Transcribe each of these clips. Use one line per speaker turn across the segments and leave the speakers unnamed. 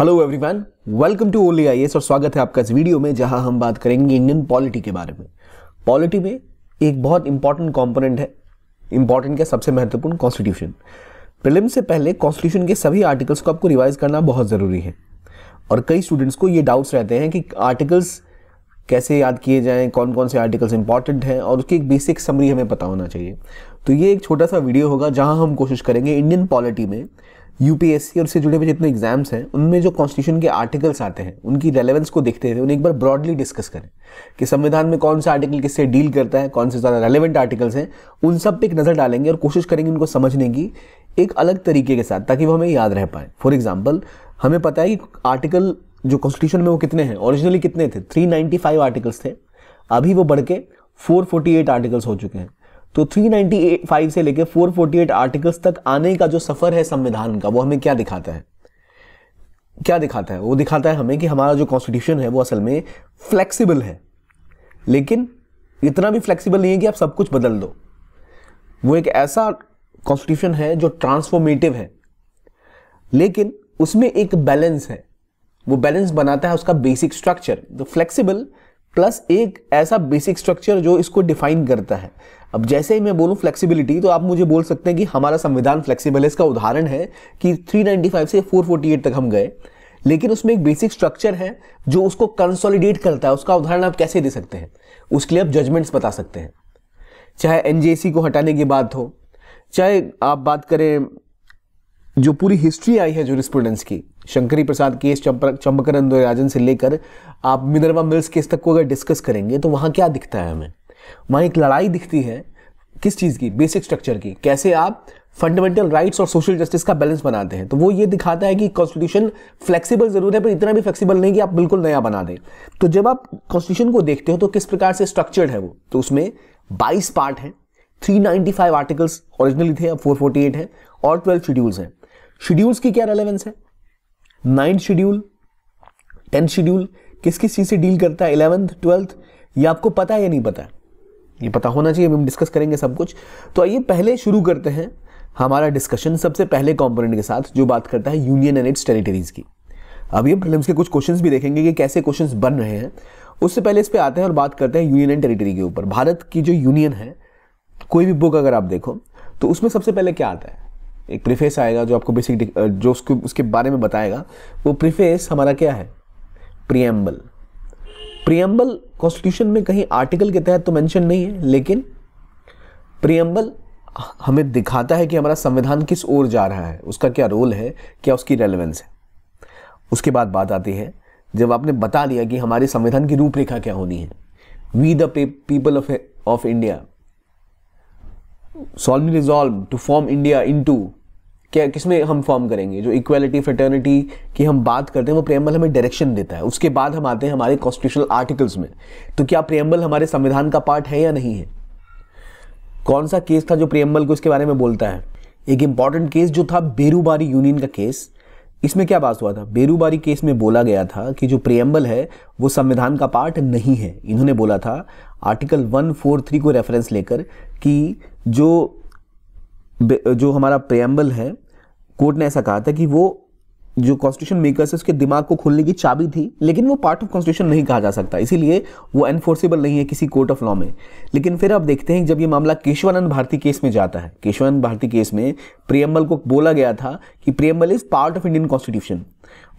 hello everyone welcome to only I और स्वागत है आपका इस वीडियो में जहां हम बात करेंगे इंडियन पॉलिटी के बारे में पॉलिटी में एक बहुत इंपॉर्टेंट कंपोनेंट है इंपॉर्टेंट क्या सबसे महत्वपूर्ण कॉन्स्टिट्यूशन प्रिलिम से पहले कॉन्स्टिट्यूशन के सभी आर्टिकल्स को आपको रिवाइज करना बहुत ज़रूरी है और कई स्टूडेंट्स को ये डाउट्स रहते हैं कि आर्टिकल्स कैसे याद किए जाएँ कौन कौन से आर्टिकल्स इंपॉर्टेंट हैं और उसकी एक बेसिक समरी हमें पता होना चाहिए तो ये एक छोटा सा वीडियो होगा जहाँ हम कोशिश करेंगे इंडियन पॉलिटी में यूपीएससी और उससे जुड़े हुए जितने एग्जाम्स हैं उनमें जो कॉन्स्टिट्यूशन के आर्टिकल्स आते हैं उनकी रेलेवेंस को देखते हुए उन्हें एक बार ब्रॉडली डिस्कस करें कि संविधान में कौन सा आर्टिकल किससे डील करता है कौन से ज़्यादा रेलेवेंट आर्टिकल्स हैं उन सब पे एक नज़र डालेंगे और कोशिश करेंगे उनको समझने की एक अलग तरीके के साथ ताकि वो हमें याद रह पाए फॉर एग्जाम्पल हमें पता है कि आर्टिकल जो कॉन्स्टिट्यूशन में वो कितने हैं ओरिजिनली कितने थे 395 आर्टिकल्स थे अभी वो बढ़ के 448 आर्टिकल्स हो चुके हैं तो 395 से लेकर 448 आर्टिकल्स तक आने का जो सफ़र है संविधान का वो हमें क्या दिखाता है क्या दिखाता है वो दिखाता है हमें कि हमारा जो कॉन्स्टिट्यूशन है वो असल में फ्लेक्सिबल है लेकिन इतना भी फ्लेक्सिबल नहीं है कि आप सब कुछ बदल दो वो एक ऐसा कॉन्स्टिट्यूशन है जो ट्रांसफॉर्मेटिव है लेकिन उसमें एक बैलेंस है वो बैलेंस बनाता है उसका बेसिक स्ट्रक्चर तो फ्लेक्सिबल प्लस एक ऐसा बेसिक स्ट्रक्चर जो इसको डिफाइन करता है अब जैसे ही मैं बोलूँ फ्लेक्सिबिलिटी तो आप मुझे बोल सकते हैं कि हमारा संविधान फ्लेक्सिबल है इसका उदाहरण है कि 395 से 448 तक हम गए लेकिन उसमें एक बेसिक स्ट्रक्चर है जो उसको कंसोलिडेट करता है उसका उदाहरण आप कैसे दे सकते हैं उसके लिए आप जजमेंट्स बता सकते हैं चाहे एन को हटाने की बात हो चाहे आप बात करें जो पूरी हिस्ट्री आई है जो स्टूडेंट्स की शंकरी प्रसाद केस चंबकरण राजन से लेकर आप मिनरवा मिल्स केस तक को अगर डिस्कस करेंगे तो वहाँ क्या दिखता है हमें वहाँ एक लड़ाई दिखती है किस चीज़ की बेसिक स्ट्रक्चर की कैसे आप फंडामेंटल राइट्स और सोशल जस्टिस का बैलेंस बनाते हैं तो वो ये दिखाता है कि कॉन्स्टिट्यूशन फ्लेक्सिबल जरूर है पर इतना भी फ्लेक्सिबल नहीं कि आप बिल्कुल नया बना दें तो जब आप कॉन्स्टिट्यूशन को देखते हो तो किस प्रकार से स्ट्रक्चर्ड है वो तो उसमें 22 पार्ट हैं 395 आर्टिकल्स ओरिजिनली थे अब 448 हैं और 12 शेड्यूल्स हैं शेड्यूल्स की क्या रेलेवेंस है नाइन्थ शेड्यूल टेंथ शेड्यूल किस किस चीज़ से डील करता है इलेवेंथ ट्वेल्थ ये आपको पता है या नहीं पता है ये पता होना चाहिए हम डिस्कस करेंगे सब कुछ तो आइए पहले शुरू करते हैं हमारा डिस्कशन सबसे पहले कॉम्पोनेंट के साथ जो बात करता है यूनियन एंड इट्स टेरिटरीज़ की अभी ये प्रिलिम्स के कुछ क्वेश्चंस भी देखेंगे कि कैसे क्वेश्चंस बन रहे हैं उससे पहले इस पर आते हैं और बात करते हैं यूनियन एंड टेरिटरी के ऊपर भारत की जो यूनियन है कोई भी बुक अगर आप देखो तो उसमें सबसे पहले क्या आता है एक प्रीफेस आएगा जो आपको बेसिक जो उसके उसके बारे में बताएगा वो प्रीफेस हमारा क्या है प्रियम्बल प्रियम्बल कॉन्स्टिट्यूशन में कहीं आर्टिकल के तहत तो मेंशन नहीं है लेकिन प्रियम्बल हमें दिखाता है कि हमारा संविधान किस ओर जा रहा है उसका क्या रोल है क्या उसकी रेलेवेंस है उसके बाद बात आती है जब आपने बता दिया कि हमारे संविधान की रूपरेखा क्या होनी है we the people of of India resolve to form India into क्या किस में हम फॉर्म करेंगे जो इक्वालिटी फ्रटर्निटी की हम बात करते हैं वो प्रेम्बल हमें डायरेक्शन देता है उसके बाद हम आते हैं हमारे कॉन्स्टिट्यूशनल आर्टिकल्स में तो क्या प्रेम्बल हमारे संविधान का पार्ट है या नहीं है कौन सा केस था जो प्रेम्बल को इसके बारे में बोलता है एक इम्पॉर्टेंट केस जो था बेरूबारी यूनियन का केस इसमें क्या बात हुआ था बेरूबारी केस में बोला गया था कि जो प्रियम्बल है वो संविधान का पार्ट नहीं है इन्होंने बोला था आर्टिकल 143 को रेफरेंस लेकर कि जो जो हमारा प्रेम्बल है कोर्ट ने ऐसा कहा था कि वो जो कॉन्स्टिट्यूशन मेकर्स है उसके दिमाग को खोलने की चाबी थी लेकिन वो पार्ट ऑफ कॉन्स्टिट्यूशन नहीं कहा जा सकता इसीलिए वो एनफोर्सेबल नहीं है किसी कोर्ट ऑफ लॉ में लेकिन फिर आप देखते हैं जब ये मामला केशवानंद भारती केस में जाता है केशवानंद भारती केस में प्रियम्बल को बोला गया था कि preamble is part of Indian constitution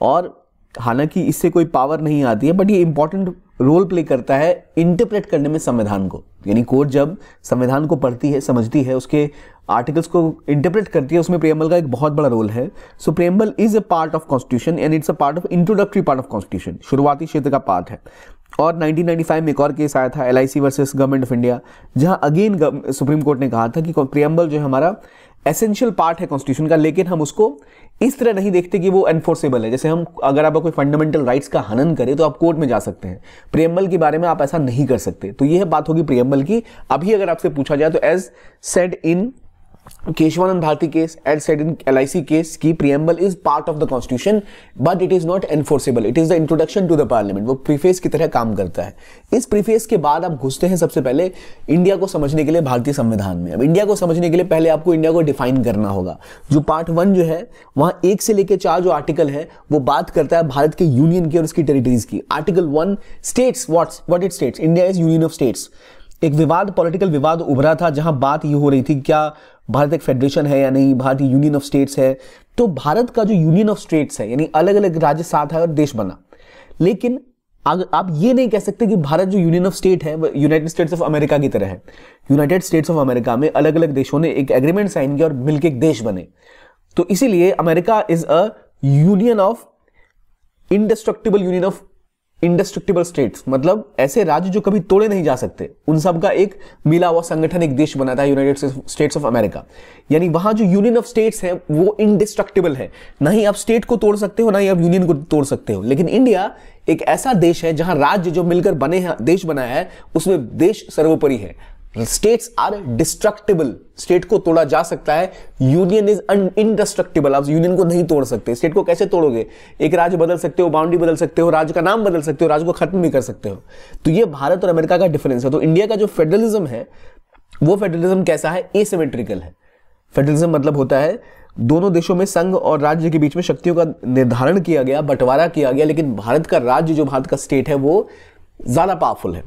और हालांकि इससे कोई पावर नहीं आती है बट ये इंपॉर्टेंट रोल प्ले करता है इंटरप्रेट करने में संविधान को यानी कोर्ट जब संविधान को पढ़ती है समझती है उसके आर्टिकल्स को इंटरप्रेट करती है उसमें प्रेमबल का एक बहुत बड़ा रोल है so preamble is a part of constitution and it's a part of introductory part of constitution शुरुआती क्षेत्र का पार्ट है और 1995 में एक और केस आया था L I versus government of India जहां अगेन सुप्रीम कोर्ट ने कहा था कि प्रियम्बल जो है हमारा एसेंशियल पार्ट है कॉन्स्टिट्यूशन का लेकिन हम उसको इस तरह नहीं देखते कि वो एनफोर्सेबल है जैसे हम अगर आप कोई फंडामेंटल राइट्स का हनन करें तो आप कोर्ट में जा सकते हैं प्रियम्बल के बारे में आप ऐसा नहीं कर सकते तो यह बात होगी प्रियम्बल की अभी अगर आपसे पूछा जाए तो as said in case as said in L I C case की preamble is part of the constitution but it is not enforceable it is the introduction to the parliament वो प्रीफेस की तरह काम करता है इस प्रीफेस के बाद आप घुसते हैं सबसे पहले इंडिया को समझने के लिए भारतीय संविधान में अब इंडिया को समझने के लिए पहले आपको इंडिया को डिफाइन करना होगा जो पार्ट वन जो है वहाँ एक से लेकर चार जो आर्टिकल है वो बात करता है भारत के यूनियन की और उसकी टेरिटरीज की article one states what's what it states India is union of states एक विवाद पॉलिटिकल विवाद उभरा था जहां बात ये हो रही थी क्या भारत एक फेडरेशन है या नहीं भारत यूनियन ऑफ स्टेट्स है तो भारत का जो यूनियन ऑफ स्टेट्स है यानी अलग अलग राज्य साथ है और देश बना लेकिन अगर आप ये नहीं कह सकते कि भारत जो यूनियन ऑफ स्टेट है यूनाइटेड स्टेट्स ऑफ अमेरिका की तरह है यूनाइटेड स्टेट्स ऑफ अमेरिका में अलग अलग देशों ने एक एग्रीमेंट साइन किया और मिलकर एक देश बने तो इसीलिए America is a union of indestructible union of indestructible states मतलब ऐसे राज्य जो कभी तोड़े नहीं जा सकते उन सब का एक मिला हुआ संगठन एक देश बनाता है यूनाइटेड स्टेट्स ऑफ अमेरिका यानी वहां जो यूनियन ऑफ स्टेट्स है वो इंडिस्ट्रक्टिबल है ना ही आप स्टेट को तोड़ सकते हो ना ही आप यूनियन को तोड़ सकते हो लेकिन इंडिया एक ऐसा देश है जहां राज्य जो मिलकर बने हैं देश बनाया है उसमें देश सर्वोपरि है स्टेट्स आर डिस्ट्रक्टिबल स्टेट को तोड़ा जा सकता है यूनियन इज इंडस्ट्रक्टिबल आप यूनियन को नहीं तोड़ सकते स्टेट को कैसे तोड़ोगे एक राज्य बदल सकते हो बाउंड्री बदल सकते हो राज्य का नाम बदल सकते हो राज्य को खत्म भी कर सकते हो तो ये भारत और अमेरिका का डिफरेंस है तो इंडिया का जो फेडरलिज्म है वो फेडरलिज्म कैसा है एसिमेट्रिकल है फेडरलिज्म मतलब होता है दोनों देशों में संघ और राज्य के बीच में शक्तियों का निर्धारण किया गया बंटवारा किया गया लेकिन भारत का राज्य जो भारत का स्टेट है वो ज़्यादा पावरफुल है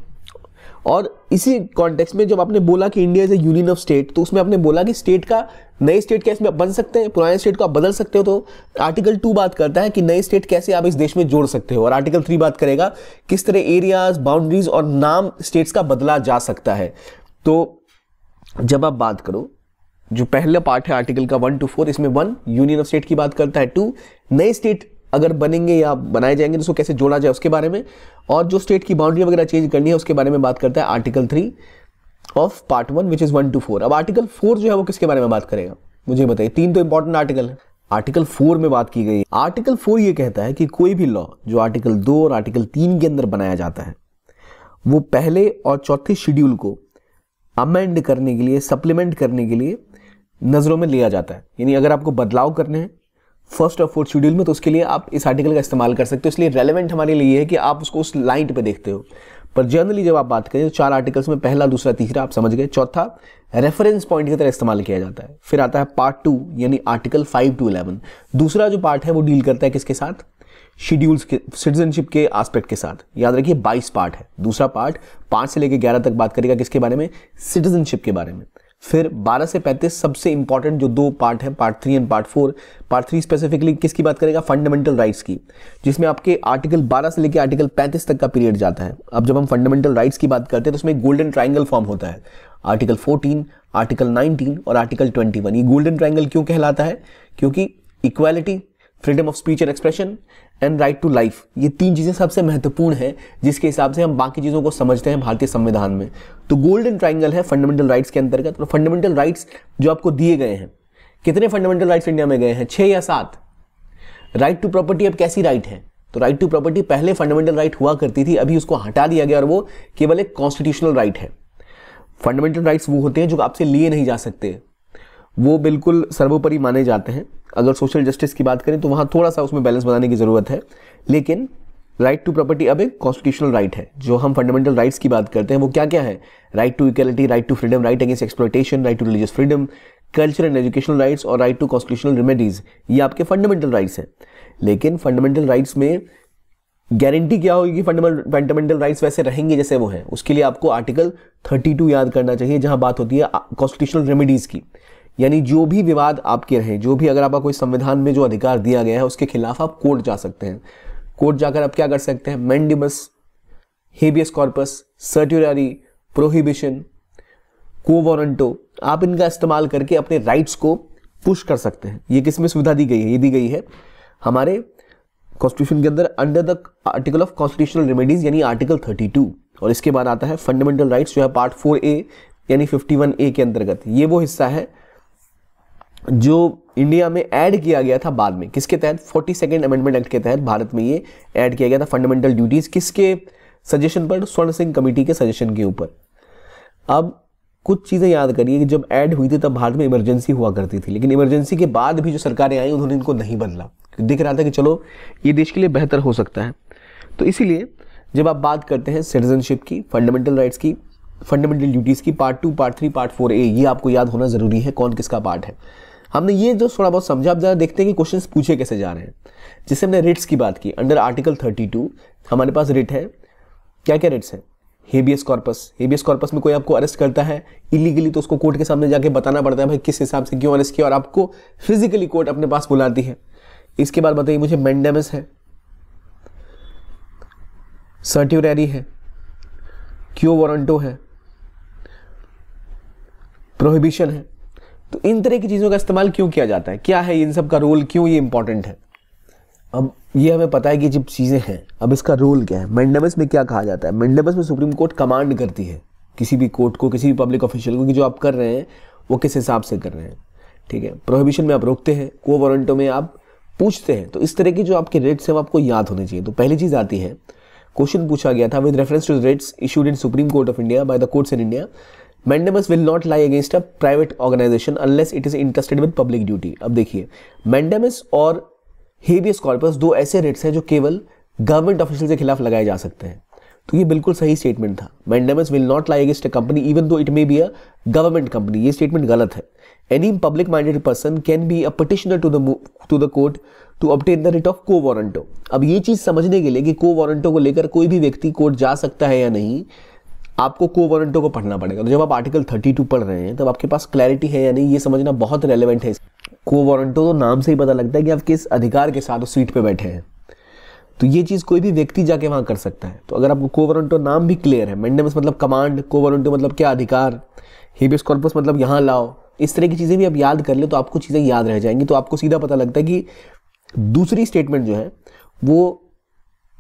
और इसी कॉन्टेक्स्ट में जब आपने बोला कि India is a union of state तो उसमें आपने बोला कि स्टेट का नए स्टेट कैसे बन सकते हैं पुराने स्टेट को आप बदल सकते हो तो आर्टिकल टू बात करता है कि नए स्टेट कैसे आप इस देश में जोड़ सकते हो और आर्टिकल थ्री बात करेगा किस तरह एरियाज बाउंड्रीज और नाम स्टेट्स का बदला जा सकता है तो जब आप बात करो जो पहला पार्ट है आर्टिकल का वन टू फोर इसमें वन यूनियन ऑफ स्टेट की बात करता है टू नए स्टेट अगर बनेंगे या बनाए जाएंगे तो उसको कैसे जोड़ा जाए उसके बारे में और जो स्टेट की बाउंड्री वगैरह चेंज करनी है उसके बारे में बात करता है article three of part one which is one two four अब आर्टिकल फोर जो है वो किसके बारे में बात करेगा मुझे बताइए तीन तो इंपॉर्टेंट आर्टिकल है आर्टिकल फोर में बात की गई आर्टिकल फोर ये कहता है कि कोई भी लॉ जो आर्टिकल दो और आर्टिकल तीन के अंदर बनाया जाता है वो पहले और चौथे शेड्यूल को अमेंड करने के लिए सप्लीमेंट करने के लिए नज़रों में लिया जाता है यानी अगर आपको बदलाव करने हैं फर्स्ट और फोर्थ शेड्यूल में तो उसके लिए आप इस आर्टिकल का इस्तेमाल कर सकते हो इसलिए रेलिवेंट हमारे लिए है कि आप उसको उस लाइन पर देखते हो पर जनरली जब आप बात करें तो चार आर्टिकल्स में पहला दूसरा तीसरा आप समझ गए चौथा रेफरेंस पॉइंट की तरह इस्तेमाल किया जाता है फिर आता है पार्ट टू यानी आर्टिकल फाइव टू इलेवन दूसरा जो पार्ट है वो डील करता है किसके साथ शेड्यूल्स के सिटीजनशिप के आस्पेक्ट के साथ याद रखिए बाईस पार्ट है दूसरा पार्ट पाँच से लेकर ग्यारह तक बात करेगा किसके बारे में सिटीजनशिप के बारे में फिर 12 से 35 सबसे इंपॉर्टेंट जो दो पार्ट है part three and part four part three specifically किसकी बात करेगा फंडामेंटल राइट्स की जिसमें आपके आर्टिकल 12 से लेकर आर्टिकल 35 तक का पीरियड जाता है अब जब हम फंडामेंटल राइट्स की बात करते हैं तो उसमें गोल्डन ट्राइंगल फॉर्म होता है आर्टिकल 14, आर्टिकल 19 और आर्टिकल 21 ये गोल्डन ट्राइंगल क्यों कहलाता है क्योंकि equality freedom of speech and expression and right to life ये तीन चीज़ें सबसे महत्वपूर्ण है जिसके हिसाब से हम बाकी चीज़ों को समझते हैं भारतीय संविधान में तो गोल्डन ट्राइंगल है फंडामेंटल राइट्स के अंतर्गत और फंडामेंटल राइट्स जो आपको दिए गए हैं कितने फंडामेंटल राइट्स इंडिया में गए हैं छः या सात राइट टू प्रॉपर्टी अब कैसी राइट है तो राइट टू प्रॉपर्टी पहले फंडामेंटल राइट हुआ करती थी अभी उसको हटा दिया गया और वो केवल एक कॉन्स्टिट्यूशनल राइट है फंडामेंटल राइट्स वो होते हैं जो आपसे लिए नहीं जा सकते वो बिल्कुल सर्वोपरि माने जाते हैं अगर सोशल जस्टिस की बात करें तो वहाँ थोड़ा सा उसमें बैलेंस बनाने की ज़रूरत है लेकिन राइट टू प्रॉपर्टी अब एक कॉन्स्टिट्यूशनल राइट है जो हम फंडामेंटल राइट्स की बात करते हैं वो क्या क्या है right to equality right to freedom right against exploitation right to religious freedom culture and educational rights और राइट टू कॉन्स्टिट्यूशनल रेमेडीज ये आपके फंडामेंटल राइट्स हैं लेकिन फंडामेंटल राइट्स में गारंटी क्या होगी फंडामेंटल राइट्स वैसे रहेंगे जैसे वो हैं उसके लिए आपको आर्टिकल 32 याद करना चाहिए जहां बात होती है कॉन्स्टिट्यूशनल रेमेडीज़ की यानी जो भी विवाद आपके रहे जो भी अगर आपका कोई संविधान में जो अधिकार दिया गया है उसके खिलाफ आप कोर्ट जा सकते हैं कोर्ट जाकर आप क्या कर सकते हैं mandamus habeas corpus certiorari prohibition quo warranto आप इनका इस्तेमाल करके अपने राइट्स को पुश कर सकते हैं ये किसमें सुविधा दी गई है ये दी गई है हमारे कॉन्स्टिट्यूशन के अंदर under the article of constitutional remedies यानी आर्टिकल 32 और इसके बाद आता है फंडामेंटल राइट्स जो है पार्ट 4 ए यानी 51 ए के अंतर्गत ये वो हिस्सा है जो इंडिया में ऐड किया गया था बाद में किसके तहत फोर्टी सेकेंड अमेंडमेंट एक्ट के तहत भारत में ये ऐड किया गया था फंडामेंटल ड्यूटीज़ किसके सजेशन पर स्वर्ण सिंह कमेटी के सजेशन के ऊपर अब कुछ चीज़ें याद करिए कि जब ऐड हुई थी तब भारत में इमरजेंसी हुआ करती थी लेकिन इमरजेंसी के बाद भी जो सरकारें आई उन्होंने इनको नहीं बदला दिख रहा था कि चलो ये देश के लिए बेहतर हो सकता है तो इसीलिए जब आप बात करते हैं सिटीजनशिप की फंडामेंटल राइट्स की फंडामेंटल ड्यूटीज़ की part two part three part four A ये आपको याद होना ज़रूरी है कौन किसका पार्ट है हमने ये जो थोड़ा बहुत समझा आप ज़रा देखते हैं कि क्वेश्चन पूछे कैसे जा रहे हैं जैसे हमने रिट्स की बात की अंडर आर्टिकल 32 हमारे पास रिट है क्या क्या रिट्स हैं हेबियस कॉर्पस हेबियस कॉर्पस में कोई आपको अरेस्ट करता है इलीगली तो उसको कोर्ट के सामने जाके बताना पड़ता है भाई किस हिसाब से क्यों अरेस्ट किया और आपको फिजिकली कोर्ट अपने पास बुलाती है इसके बाद बताइए मुझे मैंडेमस है सर्ट्यूरेरी है क्यों वारंटो है प्रोहिबिशन है तो इन तरह की चीज़ों का इस्तेमाल क्यों किया जाता है क्या है इन सब का रोल क्यों ये इंपॉर्टेंट है अब ये हमें पता है कि जब चीज़ें हैं अब इसका रोल क्या है मेंडेबस में क्या कहा जाता है मेंडेबस में सुप्रीम कोर्ट कमांड करती है किसी भी कोर्ट को किसी भी पब्लिक ऑफिशियल को कि जो आप कर रहे हैं वो किस हिसाब से कर रहे हैं ठीक है प्रोहिबिशन में आप रोकते हैं को वारंटो में आप पूछते हैं तो इस तरह के जो आपके रेट्स हैं वो आपको याद होने चाहिए तो पहली चीज़ आती है क्वेश्चन पूछा गया था with reference to writs issued in supreme court of India by the courts in India mandamus will not lie against a private organisation unless it is interested with public duty अब देखिए mandamus और habeas corpus दो ऐसे rates हैं जो केवल government official के खिलाफ लगाए जा सकते हैं तो ये बिल्कुल सही स्टेटमेंट था mandamus will not lie against a company even though it may be a government company ये स्टेटमेंट गलत है any public minded person can be a petitioner to the to the court to obtain the writ of quo warranto अब ये चीज़ समझने के लिए कि को वारंटो को लेकर कोई भी व्यक्ति कोर्ट जा सकता है या नहीं आपको को वारंटो को पढ़ना पड़ेगा तो जब आप आर्टिकल 32 पढ़ रहे हैं तब तो आपके पास क्लैरिटी है या नहीं ये समझना बहुत रेलिवेंट है वारंटो तो नाम से ही पता लगता है कि आप किस अधिकार के साथ उस सीट पर बैठे हैं तो ये चीज़ कोई भी व्यक्ति जाके वहाँ कर सकता है तो अगर आपको को वारंटो नाम भी क्लियर है मैंडमस मतलब कमांड को वारंटो मतलब क्या अधिकार हेबियस कॉर्पस मतलब यहाँ लाओ इस तरह की चीज़ें भी आप याद कर ले तो आपको चीज़ें याद रह जाएंगी तो आपको सीधा पता लगता है कि दूसरी स्टेटमेंट जो है वो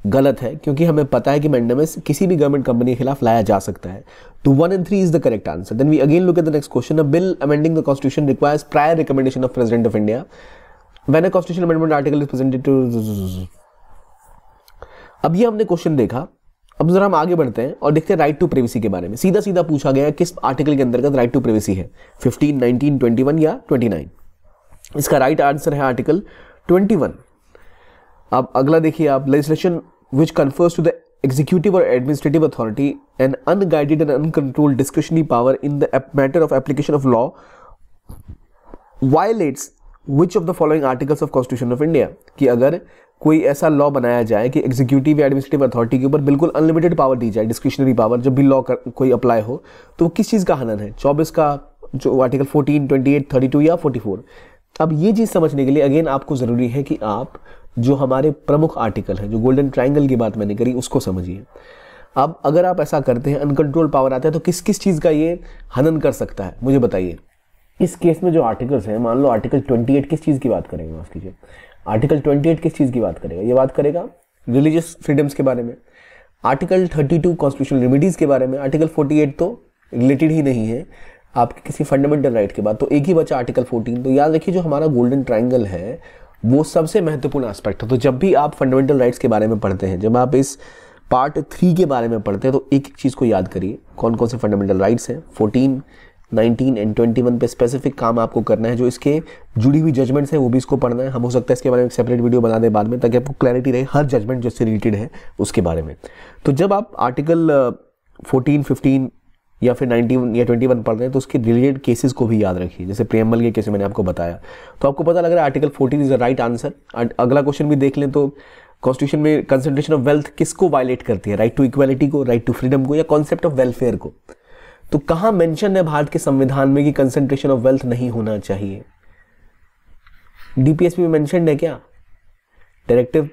गलत है क्योंकि हमें पता है कि मेंडमेस किसी भी गवर्नमेंट कंपनी के खिलाफ लाया जा सकता है तो one and three is the correct answer then we again look at the next question a bill amending the constitution requires prior recommendation of president of India when a constitution amendment article is presented to अब ये हमने question देखा अब जरा हम आगे बढ़ते हैं और देखते हैं राइट टू प्रेवेसी के बारे में सीधा सीधा पूछा गया है किस आर्टिकल के अंतर्गत राइट टू प्रेवेसी है 15, 19, 21 या 29 इसका राइट right आंसर है आर्टिकल 21 अब अगला देखिए आप legislation which confers to the executive or administrative authority an unguided and uncontrolled discretionary power in the matter of application of law violates which of the following articles of constitution of India कि अगर कोई ऐसा law बनाया जाए कि executive या administrative authority के ऊपर बिल्कुल अनलिमिटेड पावर दी जाए डिस्क्रिशनरी पावर जब भी लॉ कोई अप्लाई हो तो वो किस चीज़ का हनन है चौबीस का जो article fourteen twenty eight thirty two या फोर्टी फोर अब ये चीज़ समझने के लिए अगेन आपको ज़रूरी है कि आप जो हमारे प्रमुख आर्टिकल हैं जो गोल्डन ट्राइंगल की बात मैंने करी उसको समझिए अब अगर आप ऐसा करते हैं अनकंट्रोल पावर आता है तो किस किस चीज़ का ये हनन कर सकता है मुझे बताइए इस केस में जो आर्टिकल्स हैं मान लो आर्टिकल 28 किस चीज़ की बात करेंगे माफ़ कीजिए आर्टिकल 28 किस चीज़ की बात करेगा ये बात करेगा रिलीजियस फ्रीडम्स के बारे में आर्टिकल 32 कॉन्स्टिट्यूशन रेमिडीज़ के बारे में आर्टिकल 48 तो रिलेटेड ही नहीं है आपके किसी फंडामेंटल राइट के बाद तो एक ही बचा आर्टिकल 14 तो याद रखिए जो हमारा गोल्डन ट्राइंगल है वो सबसे महत्वपूर्ण एस्पेक्ट है तो जब भी आप फंडामेंटल राइट्स के बारे में पढ़ते हैं जब आप इस पार्ट थ्री के बारे में पढ़ते हैं तो एक एक चीज़ को याद करिए कौन कौन से फंडामेंटल राइट्स हैं fourteen nineteen and twenty one पर स्पेसिफिक काम आपको करना है जो इसके जुड़ी हुई जजमेंट्स हैं वो भी इसको पढ़ना है हम हो सकता है इसके बारे में एक सेपरेट वीडियो बना दें बाद में ताकि आपको क्लैरिटी रहे हर जजमेंट जिससे रिलेटेड है उसके बारे में तो जब आप आर्टिकल फोर्टीन फिफ्टीन या फिर 91 या 21 पढ़ रहे हैं तो उसके रिलेटेड केसेस को भी याद रखिए जैसे प्रेमल के केस मैंने आपको बताया तो आपको पता लग रहा है article 14 is the right answer अगला क्वेश्चन भी देख लें तो कॉन्स्टिट्यूशन में कंसनट्रेशन ऑफ वेल्थ किसको वायलेट करती है राइट टू इक्वालिटी को राइट टू फ्रीडम को या कॉन्सेप्ट ऑफ वेलफेयर को तो कहाँ मेंशन है भारत के संविधान में कि कंसनट्रेशन ऑफ वेल्थ नहीं होना चाहिए डीपीएसपी में मेंशन है क्या डायरेक्टिव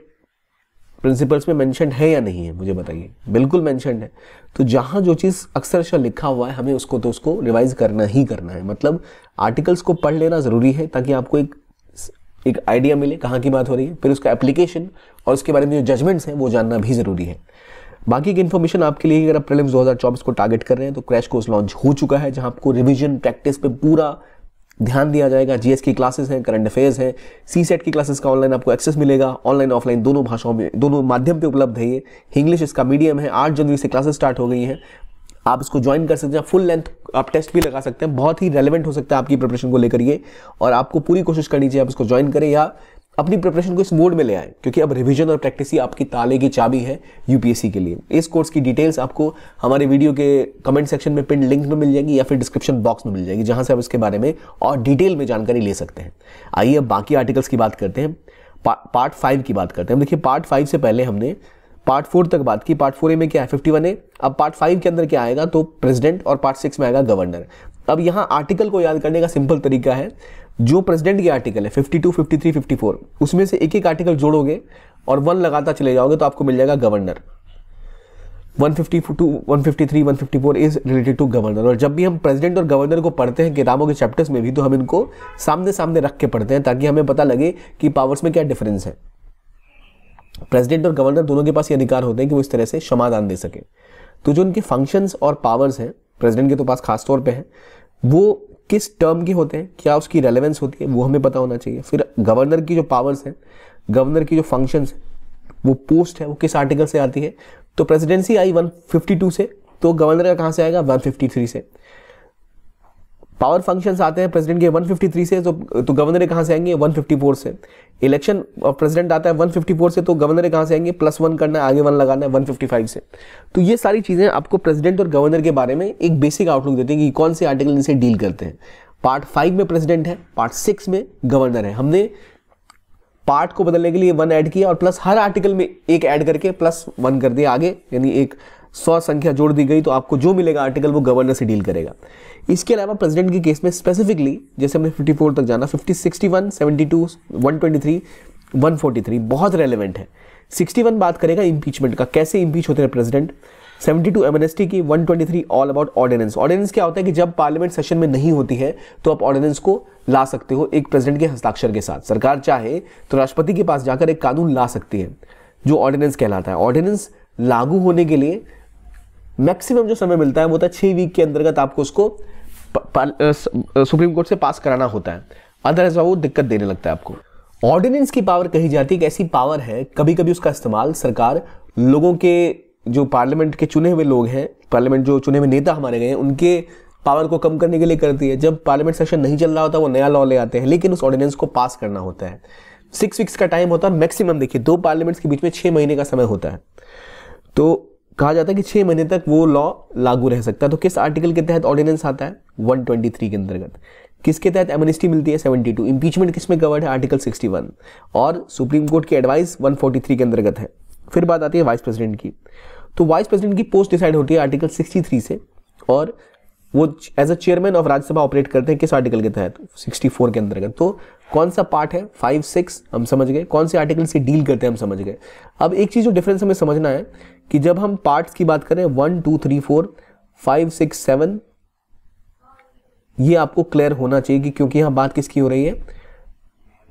प्रिंसिपल्स में मैंशन है या नहीं है मुझे बताइए बिल्कुल मैंशन है तो जहाँ जो चीज़ अक्सर अक्सरशः लिखा हुआ है हमें उसको तो उसको रिवाइज करना ही करना है मतलब आर्टिकल्स को पढ़ लेना ज़रूरी है ताकि आपको एक एक आइडिया मिले कहाँ की बात हो रही है फिर उसका एप्लीकेशन और उसके बारे में जो जजमेंट्स हैं वो जानना भी ज़रूरी है बाकी की इन्फॉर्मेशन आपके लिए अगर आप प्रीलिम्स दो को टारगेट कर रहे हैं तो क्रैश कोर्स लॉन्च हो चुका है जहाँ आपको रिविजन प्रैक्टिस पर पूरा ध्यान दिया जाएगा जीएस e की क्लासेस हैं करंट अफेयर्स हैं सी सेट की क्लासेस का ऑनलाइन आपको एक्सेस मिलेगा ऑनलाइन ऑफलाइन दोनों भाषाओं में दोनों माध्यम पे उपलब्ध है ये इंग्लिश इसका मीडियम है आठ जनवरी से क्लासेस स्टार्ट हो गई हैं आप इसको ज्वाइन कर सकते हैं फुल लेंथ आप टेस्ट भी लगा सकते हैं बहुत ही रेलिवेंट हो सकता है आपकी प्रिपरेशन को लेकर ये और आपको पूरी कोशिश करनी चाहिए आप इसको ज्वाइन करें या अपनी प्रिपरेशन को इस मोड में ले आए क्योंकि अब रिविजन और प्रैक्टिस ही आपकी ताले की चाबी है यूपीएससी के लिए इस कोर्स की डिटेल्स आपको हमारे वीडियो के कमेंट सेक्शन में पिन लिंक में मिल जाएंगी या फिर डिस्क्रिप्शन बॉक्स में मिल जाएगी जहाँ से आप इसके बारे में और डिटेल में जानकारी ले सकते हैं आइए अब बाकी आर्टिकल्स की बात करते हैं पा, पार्ट फाइव की बात करते हैं देखिए पार्ट फाइव से पहले हमने पार्ट फोर तक बात की पार्ट फोर ए में क्या है फिफ्टी वन ए अब पार्ट फाइव के अंदर क्या आएगा तो प्रेसिडेंट और पार्ट सिक्स में आएगा गवर्नर अब यहाँ आर्टिकल को याद करने का सिंपल तरीका है जो प्रेसिडेंट के आर्टिकल है 52, 53, 54 उसमें से एक एक आर्टिकल जोड़ोगे और वन लगातार चले जाओगे तो आपको मिल जाएगा governor 152, 153, 154 is related to governor और जब भी हम प्रेसिडेंट और गवर्नर को पढ़ते हैं किताबों के चैप्टर्स में भी तो हम इनको सामने सामने रख के पढ़ते हैं ताकि हमें पता लगे कि पावर्स में क्या डिफरेंस है प्रेसिडेंट और गवर्नर दोनों के पास ये अधिकार होते हैं कि वो इस तरह से क्षमादान दे सके तो जो उनके फंक्शंस और पावर्स हैं प्रेसिडेंट के तो पास खासतौर पर है हैं वो किस टर्म के होते हैं क्या उसकी रेलेवेंस होती है वो हमें पता होना चाहिए फिर गवर्नर की जो पावर्स हैं गवर्नर की जो फंक्शंस हैं वो पोस्ट है वो किस आर्टिकल से आती है तो प्रेसिडेंसी आई 152 से तो गवर्नर का कहाँ से आएगा 153 से पावर फंक्शंस आते हैं प्रेसिडेंट के 153 से तो तो गवर्नर कहाँ से आएंगे 154 से इलेक्शन प्रेसिडेंट uh, आता है 154 से तो गवर्नर कहाँ से आएंगे प्लस वन करना है आगे वन लगाना है 155 से तो ये सारी चीज़ें आपको प्रेसिडेंट और गवर्नर के बारे में एक बेसिक आउटलुक देते हैं कि कौन से आर्टिकल इनसे डील करते हैं पार्ट फाइव में प्रेसिडेंट है पार्ट सिक्स में गवर्नर है हमने पार्ट को बदलने के लिए वन ऐड किया और प्लस हर आर्टिकल में एक ऐड करके प्लस वन कर दिया आगे यानी एक सौ संख्या जोड़ दी गई तो आपको जो मिलेगा आर्टिकल वो गवर्नर से डील करेगा इसके अलावा प्रेसिडेंट के केस में स्पेसिफिकली जैसे हमने 54 तक जाना 50, 61, 72, 123, 143 बहुत रेलिवेंट है 61 बात करेगा इम्पीचमेंट का कैसे इम्पीच होते हैं प्रेसिडेंट 72 एमएनएसटी की 123 ऑल अबाउट ऑर्डिनेंस ऑर्डिनेंस क्या होता है कि जब पार्लियामेंट सेशन में नहीं होती है तो आप ऑर्डिनेंस को ला सकते हो एक प्रेसिडेंट के हस्ताक्षर के साथ सरकार चाहे तो राष्ट्रपति के पास जाकर एक कानून ला सकती है जो ऑर्डिनेंस कहलाता है ऑर्डिनेंस लागू होने के लिए मैक्सिमम जो समय मिलता है वो होता है छः वीक के अंतर्गत आपको उसको सुप्रीम कोर्ट से पास कराना होता है अदरवाइज वो दिक्कत देने लगता है आपको ऑर्डिनेंस की पावर कही जाती है एक ऐसी पावर है कभी कभी उसका इस्तेमाल सरकार लोगों के जो पार्लियामेंट के चुने हुए लोग हैं पार्लियामेंट जो चुने हुए नेता हमारे गए हैं उनके पावर को कम करने के लिए करती है जब पार्लियामेंट सेशन नहीं चल रहा होता वो नया लॉ ले आते हैं लेकिन उस ऑर्डिनेंस को पास करना होता है सिक्स वीक्स का टाइम होता है मैक्सिमम देखिए दो पार्लियामेंट्स के बीच में छः महीने का समय होता है तो कहा जाता है कि छः महीने तक वो लॉ लागू रह सकता है तो किस आर्टिकल के तहत ऑर्डिनेंस आता है 123 के अंतर्गत किसके तहत एमनिस्टी मिलती है 72 इम्पीचमेंट किस में कवर्ड है आर्टिकल 61 और सुप्रीम कोर्ट की एडवाइस 143 के अंतर्गत है फिर बात आती है वाइस प्रेसिडेंट की तो वाइस प्रेसिडेंट की पोस्ट डिसाइड होती है आर्टिकल थ्री से और वो as a chairman of Rajya Sabha operate करते हैं किस आर्टिकल के तहत फोर के अंतर्गत तो कौन सा पार्ट है फाइव सिक्स हम समझ गए कौन से आर्टिकल से डील करते हैं हम समझ गए अब एक चीज़ जो डिफरेंस हमें समझना है कि जब हम पार्ट्स की बात करें one two three four five six seven ये आपको क्लियर होना चाहिए कि क्योंकि यहां बात किसकी हो रही है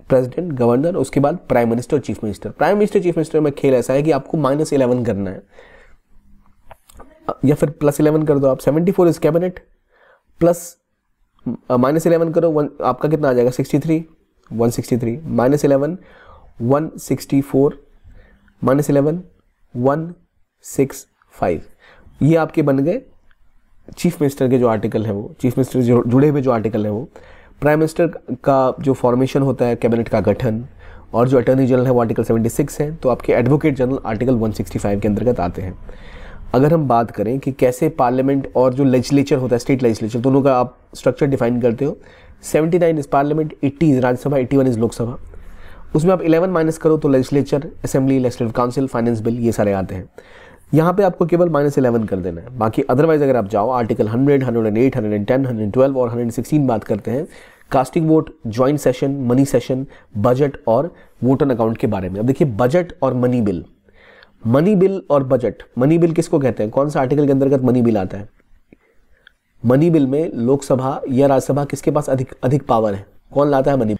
प्रेसिडेंट गवर्नर उसके बाद prime minister chief minister prime minister chief minister में खेल ऐसा है कि आपको माइनस इलेवन करना है या फिर प्लस इलेवन कर दो आप seventy four is cabinet plus minus eleven करो वन आपका कितना आ जाएगा sixty three one sixty three minus eleven one sixty four minus eleven one six five ये आपके बन गए चीफ मिनिस्टर के जो आर्टिकल है वो चीफ मिनिस्टर जुड़े हुए जो आर्टिकल है वो प्राइम मिनिस्टर का जो फॉर्मेशन होता है कैबिनेट का गठन और जो अटर्नी जनरल है वो आर्टिकल 76 है तो आपके एडवोकेट जनरल आर्टिकल 165 के अंतर्गत आते हैं अगर हम बात करें कि कैसे पार्लियामेंट और जो लेजिस्लेचर होता है स्टेट लेजिस्लेचर दोनों का आप स्ट्रक्चर डिफाइन करते हो 79 is parliament eighty is Rajya Sabha one is Lok Sabha उसमें आप 11 माइनस करो तो legislature assembly legislative council finance bill ये सारे आते हैं यहाँ पे आपको केवल माइनस इलेवन कर देना है बाकी अदरवाइज अगर आप जाओ article hundred hundred and eight hundred and ten hundred and twelve और हंड्रेड सिक्सटीन बात करते हैं casting vote joint session money session budget और वोट ऑन अकाउंट के बारे में अब देखिए बजट और मनी बिल मनी बिल और बजट मनी बिल किसको कहते हैं कौन सा आर्टिकल के अंतर्गत मनी बिल आता है मनी बिल में लोकसभा या राज्यसभा किसके पास अधिक अधिक पावर है कौन लाता है मनी बिल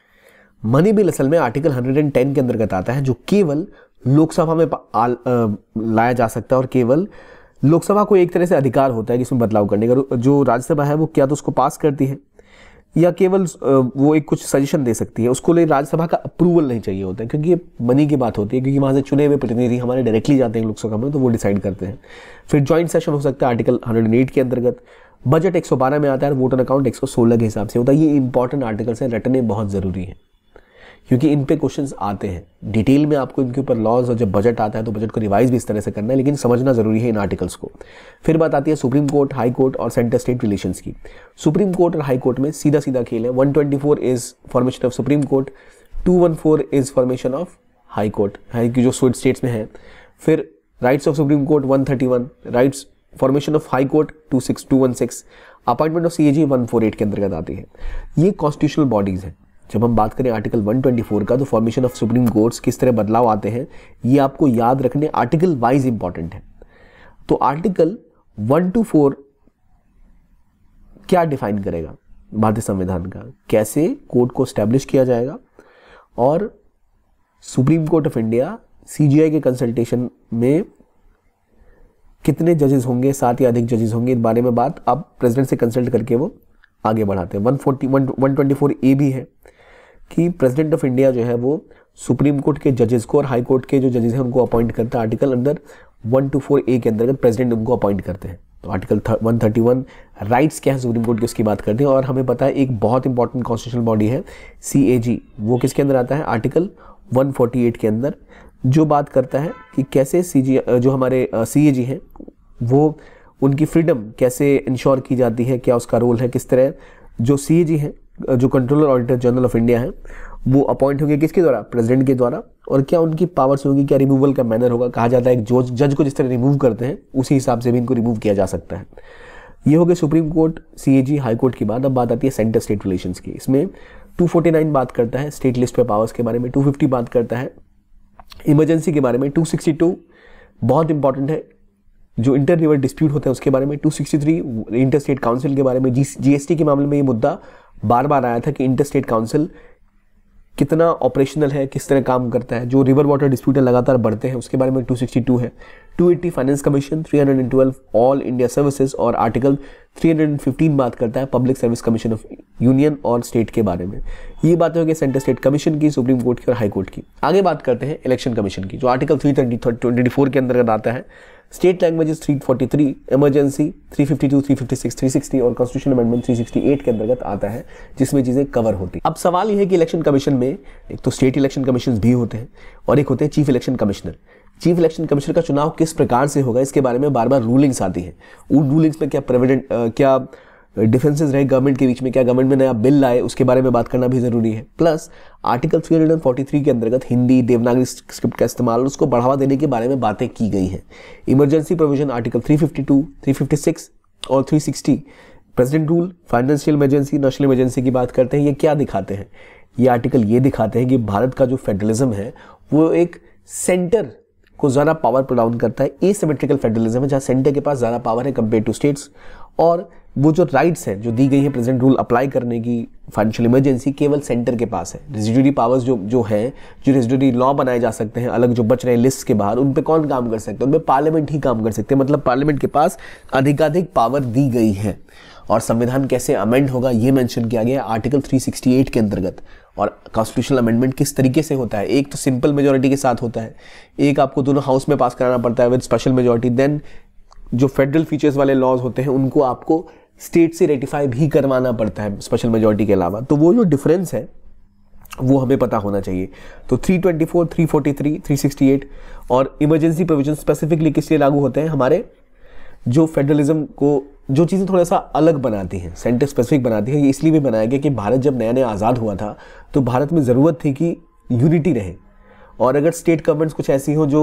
मनी बिल असल में आर्टिकल 110 के अंतर्गत आता है जो केवल लोकसभा में आ, लाया जा सकता है और केवल लोकसभा को एक तरह से अधिकार होता है कि इसमें बदलाव करने का जो राज्यसभा है वो क्या तो उसको पास करती है या केवल वो एक कुछ सजेशन दे सकती है उसको लिए राज्यसभा का अप्रूवल नहीं चाहिए होता है क्योंकि ये मनी की बात होती है क्योंकि वहाँ से चुने हुए प्रतिनिधि हमारे डायरेक्टली जाते हैं लोकसभा में तो वो डिसाइड करते हैं फिर ज्वाइंट सेशन हो सकता है आर्टिकल हंड्रेड के अंतर्गत बजट 112 में आता है वोटर अकाउंट 116 के हिसाब से होता है ये इंपॉर्टेंट आर्टिकल्स हैं रटने बहुत ज़रूरी है क्योंकि इन पे क्वेश्चन आते हैं डिटेल में आपको इनके ऊपर लॉज और जब बजट आता है तो बजट को रिवाइज भी इस तरह से करना है लेकिन समझना जरूरी है इन आर्टिकल्स को फिर बात आती है सुप्रीम कोर्ट हाई कोर्ट और सेंटर स्टेट रिलेशन की सुप्रीम कोर्ट और हाई कोर्ट में सीधा सीधा खेल है one twenty four is formation of supreme court two one four is formation of high court high की जो स्विट स्टेट्स में है फिर rights of supreme court one thirty rights formation of high court two six two one six appointment of C A G one four eight के अंतर्गत आती है ये कॉन्स्टिट्यूशनल बॉडीज़ हैं जब हम बात करें आर्टिकल 124 का तो फॉर्मेशन ऑफ सुप्रीम कोर्ट्स किस तरह बदलाव आते हैं ये आपको याद रखने आर्टिकल वाइज इंपॉर्टेंट है तो आर्टिकल 124 क्या डिफाइन करेगा भारतीय संविधान का कैसे कोर्ट को स्टैब्लिश किया जाएगा और supreme court of India CJI के कंसल्टेशन में कितने जजेस होंगे सात या अधिक जजेस होंगे इस बारे में बात आप प्रेसिडेंट से कंसल्ट करके वो आगे बढ़ाते हैं 140 ट्वेंटी फोर ए भी है कि प्रेसिडेंट ऑफ इंडिया जो है वो सुप्रीम कोर्ट के जजेस को और हाई कोर्ट के जो जजेस हैं उनको अपॉइंट करता है आर्टिकल अंदर वन टू फोर ए के अंतर्गत प्रेसिडेंट उनको अपॉइंट करते हैं तो article one thirty one rights क्या है सुप्रीम कोर्ट की उसकी बात करते हैं और हमें पता है एक बहुत इंपॉर्टेंट कॉन्स्टिट्यूशनल बॉडी है सी ए जी वो किसके अंदर आता है आर्टिकल वन फोर्टी एट के अंदर जो बात करता है कि कैसे सी जी जो हमारे सी ए जी हैं वो उनकी फ्रीडम कैसे इंश्योर की जाती है क्या उसका रोल है किस तरह जो सी ए जी हैं जो controller auditor general of India है वो अपॉइंट होंगे किसके द्वारा प्रेसिडेंट के द्वारा और क्या उनकी पावर्स होंगी क्या रिमूवल का मैनर होगा कहा जाता है एक जज जज को जिस तरह रिमूव करते हैं उसी हिसाब से भी इनको रिमूव किया जा सकता है ये हो गया supreme court C A G high court की बात अब बात आती है सेंटर स्टेट रिलेशन की इसमें 249 बात करता है स्टेट लिस्ट पे पावर्स के बारे में 250 बात करता है इमरजेंसी के बारे में 262 बहुत इंपॉर्टेंट है जो इंटर रिवर डिस्प्यूट होते हैं उसके बारे में 263 इंटर स्टेट काउंसिल के बारे में जी जीएसटी के मामले में ये मुद्दा बार बार आया था कि इंटर स्टेट काउंसिल कितना ऑपरेशनल है किस तरह काम करता है जो रिवर वाटर डिस्प्यूट लगातार बढ़ते हैं उसके बारे में 262 है 280 finance commission 312 all India services और आर्टिकल 315 बात करता है public service commission of union और स्टेट के बारे में ये बातें होगी सेंट्रल स्टेट कमीशन की सुप्रीम कोर्ट की और हाई कोर्ट की आगे बात करते हैं इलेक्शन कमीशन की जो आर्टिकल थ्री थर्टी के अंतर्गत आता है स्टेट लैंग्वेजेस 343, इमरजेंसी 352, 356, 360 और कॉन्स्टिट्यूशन अमेंडमेंट 368 के अंतर्गत आता है जिसमें चीज़ें कवर होती अब सवाल यह है कि इलेक्शन कमीशन में एक तो स्टेट इलेक्शन कमीशन भी होते हैं और एक होते हैं chief election commissioner chief election commissioner का चुनाव किस प्रकार से होगा इसके बारे में बार बार रूलिंग्स आती हैं उन रूलिंग्स में क्या प्रेविडेंट क्या डिफरेंसेस रहे गवर्नमेंट के बीच में क्या गवर्नमेंट में नया बिल लाए उसके बारे में बात करना भी ज़रूरी है plus article three hundred forty three के अंतर्गत हिंदी देवनागरी स्क्रिप्ट का इस्तेमाल और उसको बढ़ावा देने के बारे में बातें की गई हैं emergency provision article three three fifty two fifty six और three sixty president rule financial emergency national emergency की बात करते हैं ये क्या दिखाते हैं ये आर्टिकल ये दिखाते हैं कि भारत का जो फेडरलिज्म है वो एक सेंटर को ज़्यादा पावर प्रोडाउन करता है ए सिमेट्रिकल फेडरलिज्म है जहाँ सेंटर के पास ज़्यादा पावर है कंपेयर टू स्टेट्स और वो जो राइट्स है जो दी गई है प्रेजेंट रूल अप्लाई करने की फाइनेंशियल इमरजेंसी केवल सेंटर के पास है रेजिडरी पावर्स जो जो हैं जो रेजिडरी लॉ बनाए जा सकते हैं अलग जो बच रहे हैं लिस्ट के बाहर उन पर कौन काम कर सकते हैं उन पर पार्लियामेंट ही काम कर सकते हैं मतलब पार्लियामेंट के पास अधिकाधिक पावर दी गई है और संविधान कैसे अमेंड होगा ये मेंशन किया गया आर्टिकल 368 के अंतर्गत और कॉन्स्टिट्यूशनल अमेंडमेंट किस तरीके से होता है एक तो सिंपल मेजोरिटी के साथ होता है एक आपको दोनों हाउस में पास कराना पड़ता है विद स्पेशल मेजोरिटी देन जो फेडरल फीचर्स वाले लॉज होते हैं उनको आपको स्टेट से रेटिफाई भी करवाना पड़ता है स्पेशल मेजोरिटी के अलावा तो वो जो डिफरेंस है वो हमें पता होना चाहिए तो 324, 343, 368 और इमरजेंसी प्रोविजन स्पेसिफिकली किस लिए लागू होते हैं हमारे जो फेडरलिज्म को जो चीज़ें थोड़ा सा अलग बनाती हैं सेंटर स्पेसिफिक बनाती हैं ये इसलिए भी बनाया गया कि भारत जब नया नया आज़ाद हुआ था तो भारत में ज़रूरत थी कि यूनिटी रहे और अगर स्टेट गवर्नमेंट्स कुछ ऐसी हो जो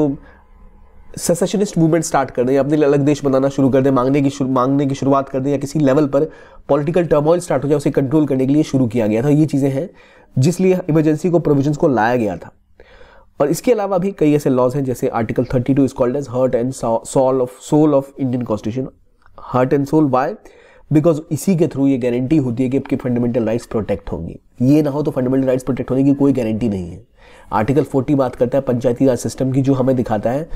सेसेशनिस्ट मूवमेंट स्टार्ट कर दें या अपने अलग देश बनाना शुरू कर दें मांगने की मांगने की शुरुआत कर दें या किसी लेवल पर पॉलिटिकल टर्मोइल स्टार्ट हो जाए उसे कंट्रोल करने के लिए शुरू किया गया था ये चीज़ें हैं जिसलिए इमरजेंसी को प्रोविजंस को लाया गया था और इसके अलावा भी कई ऐसे लॉज हैं जैसे article thirty two is called as heart and soul of soul of Indian constitution heart and soul by because इसी के थ्रू ये गारंटी होती है कि आपकी फंडामेंटल राइट्स प्रोटेक्ट होंगी ये ना हो तो फंडामेंटल राइट्स प्रोटेक्ट होने की कोई गारंटी नहीं है आर्टिकल 40 बात करता है पंचायती राज सिस्टम की जो हमें दिखाता है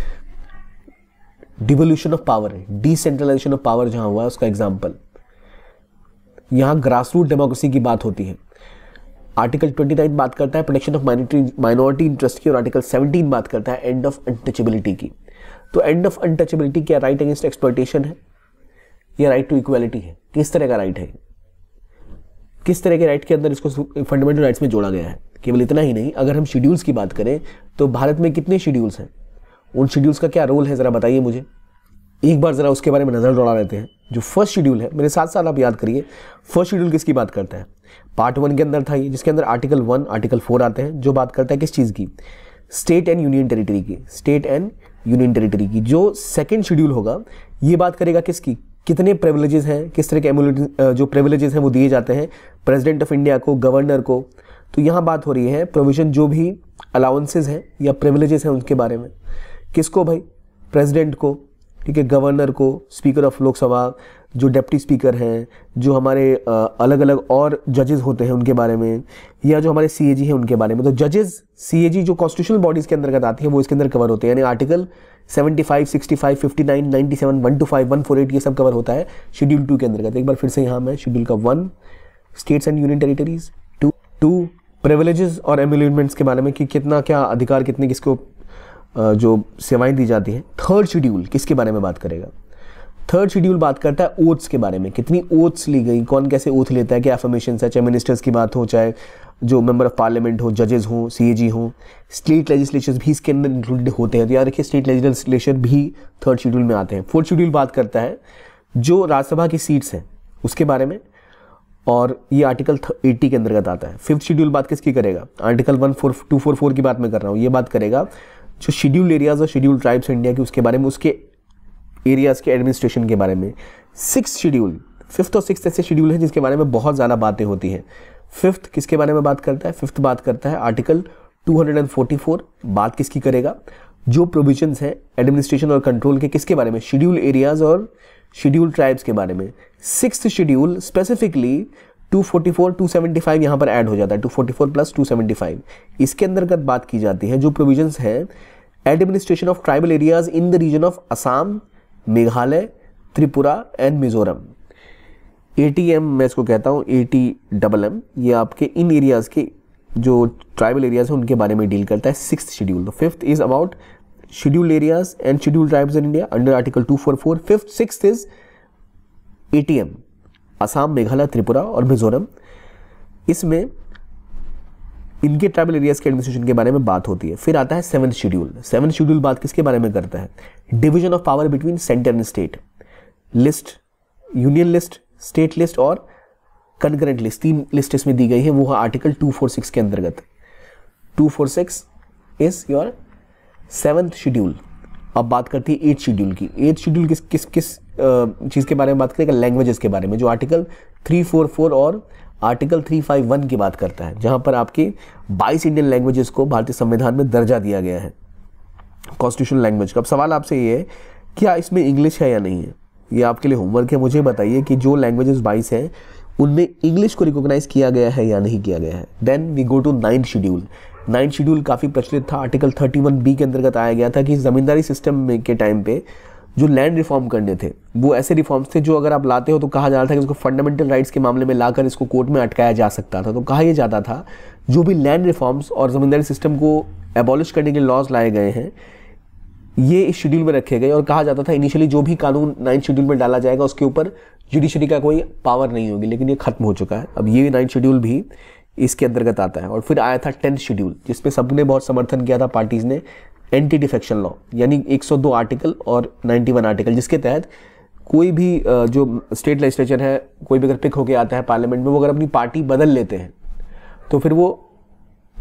डिवोल्यूशन ऑफ पावर है डिसेंट्रलाइजेशन ऑफ पावर जहां हुआ है उसका एग्जाम्पल यहाँ ग्रास रूट डेमोक्रेसी की बात होती है आर्टिकल 29 बात करता है protection of minority minority interest की और आर्टिकल 17 बात करता है एंड ऑफ अनटचेबिलिटी की तो एंड ऑफ अनटचेबिलिटी क्या राइट अगेंस्ट एक्सपोर्टेशन है या राइट टू इक्वालिटी है किस तरह का राइट है किस तरह के राइट के अंदर इसको फंडामेंटल राइट्स में जोड़ा गया है केवल इतना ही नहीं अगर हम शेड्यूल्स की बात करें तो भारत में कितने शेड्यूल्स हैं उन शेड्यूल्स का क्या रोल है ज़रा बताइए मुझे एक बार ज़रा उसके बारे में नज़र दौड़ा लेते हैं जो फर्स्ट शेड्यूल है मेरे साथ साथ आप याद करिए फर्स्ट शेड्यूल किसकी बात करता है पार्ट वन के अंदर था ये जिसके अंदर आर्टिकल वन आर्टिकल फोर आते हैं जो बात करता है किस चीज़ की स्टेट एंड यूनियन टेरिटरी की स्टेट एंड यूनियन टेरिटरी की जो सेकेंड शेड्यूल होगा ये बात करेगा किसकी कितने प्रिवलेजेस हैं किस तरह के जो प्रिवलेजेस हैं वो दिए जाते हैं प्रेसिडेंट ऑफ इंडिया को गवर्नर को तो यहाँ बात हो रही है प्रोविज़न जो भी अलाउंसेज हैं या प्रिवलेजेस हैं उनके बारे में किसको भाई प्रेसिडेंट को ठीक है गवर्नर को स्पीकर ऑफ लोकसभा जो डिप्टी स्पीकर हैं जो हमारे अलग अलग और जजेस होते हैं उनके बारे में या जो हमारे सी हैं उनके बारे में तो जजेस सी जो कॉन्स्टिट्यूशनल बॉडीज़ के अंतर्गत आती हैं वो इसके अंदर कवर होते हैं यानी आर्टिकल 75, 65, 59, 97, 125, 148 ये सब कवर होता है शेड्यूल टू के अंतर्गत तो एक बार फिर से यहाँ मैं शेड्यूल का one states and union territories two two privileges और एम्बुलेटमेंट्स के बारे में कि कितना क्या अधिकार कितने किसको जो सेवाएं दी जाती हैं थर्ड शेड्यूल किसके बारे में बात करेगा थर्ड शेड्यूल बात करता है ओथ्स के बारे में कितनी ओथ्स ली गई कौन कैसे ओथ लेता है क्या एफर्मेशन है चाहे मिनिस्टर्स की बात हो चाहे जो मेंबर ऑफ पार्लियामेंट हो जजेस हों सी ए जी हों स्टेट लेजिस्लेशन भी इसके अंदर इंक्लूडेड होते हैं तो याद रखिए स्टेट लेजिस्लेशन भी थर्ड शेड्यूल में आते हैं फोर्थ शेड्यूल बात करता है जो राज्यसभा की सीट्स हैं उसके बारे में और ये आर्टिकल एट्टी के अंतर्गत आता है फिफ्थ शेड्यूल बात किसकी करेगा article one four two four four की बात मैं कर रहा हूँ ये बात करेगा जो शेड्यूल एरियाज़ और शेड्यूल ट्राइब्स इंडिया की उसके बारे में उसके एरियाज़ के एडमिनिस्ट्रेशन के बारे में सिक्स शेड्यूल फिफ्थ और सिक्स ऐसे शेड्यूल हैं जिसके बारे में बहुत ज़्यादा बातें होती हैं फिफ्थ किसके बारे में बात करता है फिफ्थ बात करता है आर्टिकल 244 बात किसकी करेगा जो प्रोविजंस हैं एडमिनिस्ट्रेशन और कंट्रोल के किसके बारे में शेड्यूल एरियाज़ और शेड्यूल ट्राइब्स के बारे में सिक्स शेड्यूल स्पेसिफिकली 244 275 यहाँ पर ऐड हो जाता है 244 प्लस 275 इसके अंतर्गत बात की जाती है जो प्रोविजंस हैं administration of tribal areas in the region of Assam Meghalaya Tripura and Mizoram ए मैं इसको कहता हूँ ए टी डबल एम ये आपके इन एरियाज़ के जो ट्राइबल एरियाज़ हैं उनके बारे में डील करता है सिक्स शेड्यूल तो fifth is about schedule areas and schedule tribes in India under article two four four fifth six is A T M Assam Meghalaya Tripura और मिजोरम इसमें इनके ट्राइबल एरियाज के एडमिनिस्ट्रेशन के बारे में बात होती है फिर आता है सेवन शेड्यूल सेवन शेड्यूल बात किसके बारे में करता है division of power between centre and state list union list state list और कनकरेंट लिस्ट तीन लिस्ट इसमें दी गई है वो है आर्टिकल 246 के अंतर्गत 246 इज योर सेवन्थ शेड्यूल अब बात करती है एट शेड्यूल की एट शेड्यूल किस किस किस चीज़ के बारे में बात करेगा लैंग्वेजेस के बारे में जो आर्टिकल 344 और आर्टिकल 351 की बात करता है जहाँ पर आपके 22 इंडियन लैंग्वेजेस को भारतीय संविधान में दर्जा दिया गया है कॉन्स्टिट्यूशन लैंग्वेज का अब सवाल आपसे ये है क्या इसमें इंग्लिश है या नहीं है ये आपके लिए होमवर्क है मुझे बताइए कि जो लैंग्वेजेस बाईस हैं उनमें इंग्लिश को रिकॉग्नाइज किया गया है या नहीं किया गया है then we go to ninth schedule ninth schedule काफ़ी प्रचलित था आर्टिकल थर्टी वन बी के अंतर्गत आया गया था कि ज़मींदारी सिस्टम में के टाइम पे जो लैंड रिफॉर्म करने थे वो ऐसे रिफॉर्म्स थे जो अगर आप लाते हो तो कहा जा रहा था कि उसको फंडामेंटल राइट्स के मामले में लाकर इसको कोर्ट में अटकाया जा सकता था तो कहा यह जाता था जो भी लैंड रिफॉर्म्स और ज़मींदारी सिस्टम को एबॉलिश करने के लॉज लाए गए हैं ये इस शेड्यूल में रखे गए और कहा जाता था इनिशियली जो भी कानून नाइन्थ शेड्यूल में डाला जाएगा उसके ऊपर जुडिशरी का कोई पावर नहीं होगी लेकिन ये खत्म हो चुका है अब ये नाइन्थ शेड्यूल भी इसके अंतर्गत आता है और फिर आया था टेंथ शेड्यूल जिसपे सबने बहुत समर्थन किया था पार्टीज़ ने एंटी डिफेक्शन लॉ यानी 102 आर्टिकल और 91 आर्टिकल जिसके तहत कोई भी जो स्टेट लेजिस्लेचर है कोई भी अगर पिक होके आता है पार्लियामेंट में वो अगर अपनी पार्टी बदल लेते हैं तो फिर वो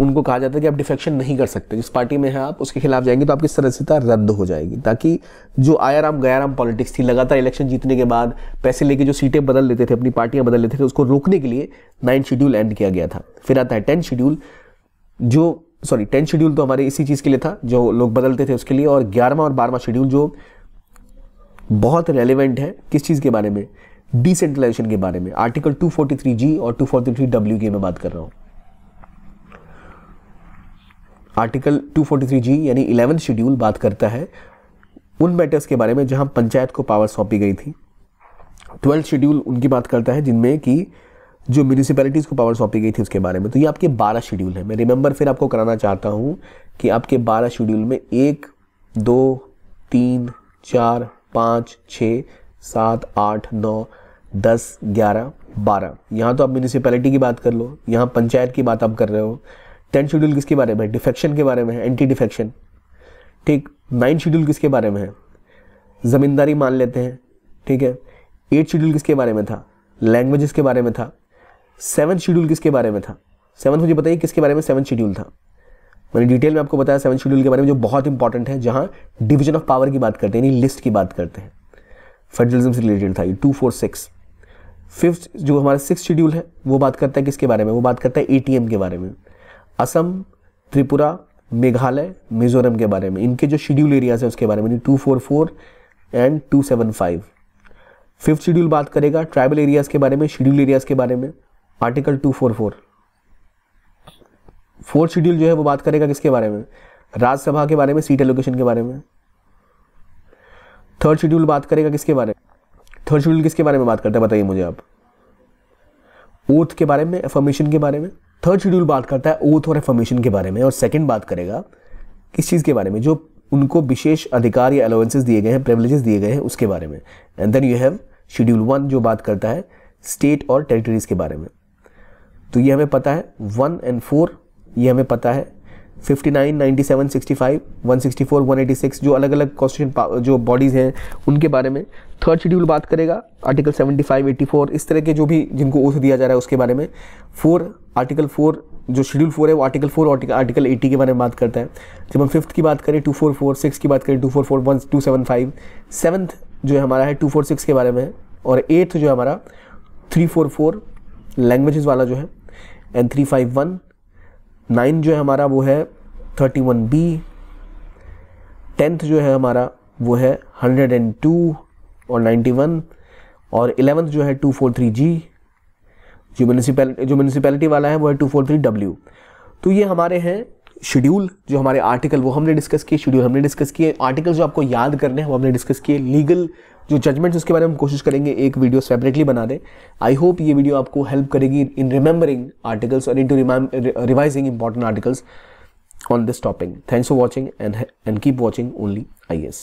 उनको कहा जाता है कि आप डिफेक्शन नहीं कर सकते जिस पार्टी में हैं आप उसके खिलाफ जाएंगे तो आपकी सदस्यता रद्द हो जाएगी ताकि जो आया राम गया राम पॉलिटिक्स थी लगातार इलेक्शन जीतने के बाद पैसे लेके जो सीटें बदल लेते थे अपनी पार्टियां बदल लेते थे उसको रोकने के लिए नाइन्थ शेड्यूल एंड किया गया था फिर आता है टेंथ शेड्यूल जो सॉरी टेंथ शेड्यूल तो हमारे इसी चीज़ के लिए था जो लोग बदलते थे उसके लिए और ग्यारहवा और बारहवा शेड्यूल जो बहुत रेलिवेंट है किस चीज़ के बारे में डिसेंट्रलाइजेशन के बारे में आर्टिकल 243 जी और 243 डब्ल्यू की मैं बात कर रहा हूँ आर्टिकल 243 जी यानी इलेवन शेड्यूल बात करता है उन मैटर्स के बारे में जहां पंचायत को पावर सौंपी गई थी ट्वेल्थ शेड्यूल उनकी बात करता है जिनमें कि जो म्यूनसिपैलिटीज़ को पावर सौंपी गई थी उसके बारे में तो ये आपके बारह शेड्यूल है मैं रिमेंबर फिर आपको कराना चाहता हूँ कि आपके बारह शेड्यूल में एक दो तीन चार पाँच छ सात आठ नौ दस ग्यारह बारह यहाँ तो आप म्यूनसिपैलिटी की बात कर लो यहाँ पंचायत की बात आप कर रहे हो टेंथ शेड्यूल किसके बारे में डिफेक्शन के बारे में है एंटी डिफेक्शन ठीक नाइन शेड्यूल किसके बारे में है ज़मींदारी मान लेते हैं ठीक है एट शेड्यूल किसके बारे में था लैंग्वेज के बारे में था सेवन शेड्यूल किसके बारे में था सेवन मुझे बताइए किसके बारे में सेवन शेड्यूल था मैंने डिटेल में आपको बताया सेवन शेड्यूल के बारे में जो बहुत इंपॉर्टेंट है जहां डिवीजन ऑफ पावर की बात करते हैं यानी लिस्ट की बात करते हैं फेडरलिज्म से रिलेटेड था ये टू फोर सिक्स फिफ्थ जो हमारा सिक्स शेड्यूल है वो बात करता है किसके बारे में वो बात करता है ए के बारे में असम त्रिपुरा मेघालय मिजोरम के बारे में इनके जो शेड्यूल एरियाज हैं उसके बारे में two four four and two seven five fifth schedule बात करेगा ट्राइबल एरियाज़ के बारे में शेड्यूल एरियाज़ के बारे में आर्टिकल 244 फोर्थ शेड्यूल जो है वो बात करेगा किसके बारे में राज्यसभा के बारे में सीट एलोकेशन के बारे में थर्ड शेड्यूल बात करेगा किसके बारे में थर्ड शेड्यूल किसके बारे में बात करता है बताइए मुझे आप ओथ के बारे में एफर्मेशन के बारे में थर्ड शेड्यूल बात करता है ओथ और एफर्मेशन के बारे में और सेकंड बात करेगा किस चीज़ के बारे में जो उनको विशेष अधिकार या अलाउंसेस दिए गए हैं प्रिवलेजेस दिए गए हैं उसके बारे में and then you have schedule one जो बात करता है स्टेट और टेरिटरीज़ के बारे में तो ये हमें पता है वन एंड फोर ये हमें पता है 59, 97, 65, 164, 186 जो अलग अलग कॉन्स्टिट्यूशन जो बॉडीज़ हैं उनके बारे में थर्ड शेड्यूल बात करेगा आर्टिकल 75, 84 इस तरह के जो भी जिनको ओथ दिया जा रहा है उसके बारे में फोर आर्टिकल फोर जो शेड्यूल फोर है वो article four article article eighty के बारे में बात करता है जब हम फिफ्थ की बात करें टू फोर फोर सिक्स की बात करें two four four one two seven five seventh जो है हमारा है टू फोर सिक्स के बारे में और एट्थ जो है हमारा थ्री फोर फोर लैंग्वेज वाला जो है and three five one nine जो है हमारा वो है थर्टी वन बी टेंथ जो है हमारा वो है हंड्रेड एंड टू और नाइन्टी वन और इलेवंथ जो है टू फोर थ्री जी जो म्यूनसिपैलिटी जो म्यूनसिपैलिटी वाला है वो है टू फोर थ्री डब्ल्यू तो ये हमारे हैं शेड्यूल जो हमारे आर्टिकल वो हमने डिस्कस किए शेड्यूल हमने डिस्कस किए आर्टिकल जो आपको याद करने हैं वो हमने डिस्कस किए लीगल जो जजमेंट्स उसके बारे में हम कोशिश करेंगे एक वीडियो सेपरेटली बना दें आई होप ये वीडियो आपको हेल्प करेगी इन रिमेंबरिंग आर्टिकल्स और in to revising important articles on this topic thanks for watching and and keep watching only I